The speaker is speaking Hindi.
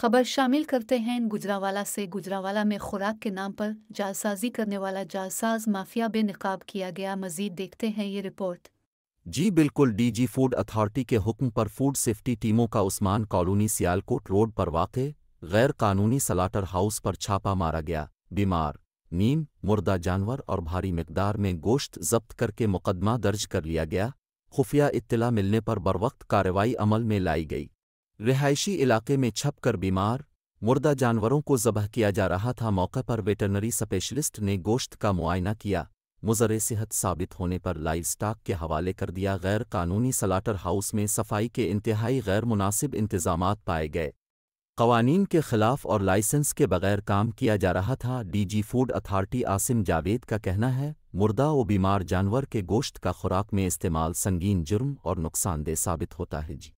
खबर शामिल करते हैं गुजरावाला से गुजरावाला में खुराक के नाम पर जालसाजी करने वाला जालसाज माफिया बेनकाब किया गया मजीद देखते हैं ये रिपोर्ट जी बिल्कुल डीजी फूड अथॉरिटी के हुक्म पर फूड सेफ्टी टीमों का उस्मान कॉलोनी सियालकोट रोड पर वाक़ गैर कानूनी सलाटर हाउस पर छापा मारा गया बीमार नीम मुर्दा जानवर और भारी मकदार में गोश्त जब्त करके मुकदमा दर्ज कर लिया गया खुफिया इत्तला मिलने पर बरवक्त कार्रवाई अमल में लाई गई रिहायशी इलाके में छप कर बीमार मुर्दा जानवरों को जबह किया जा रहा था मौके पर वेटरनरी स्पेशलिस्ट ने गोश्त का मुआयना किया मुजर सेहत साबित होने पर लाइव स्टाक के हवाले कर दिया गैर कानूनी सलाटर हाउस में सफाई के इंतहाई गैर मुनासिब इंतजाम पाए गए कवानीन के खिलाफ और लाइसेंस के बगैर काम किया जा रहा था DG food authority Asim Javed का कहना है मुर्दा व बीमार जानवर के गोश्त का खुराक में इस्तेमाल संगीन जुर्म और नुकसानदेह साबित होता है जी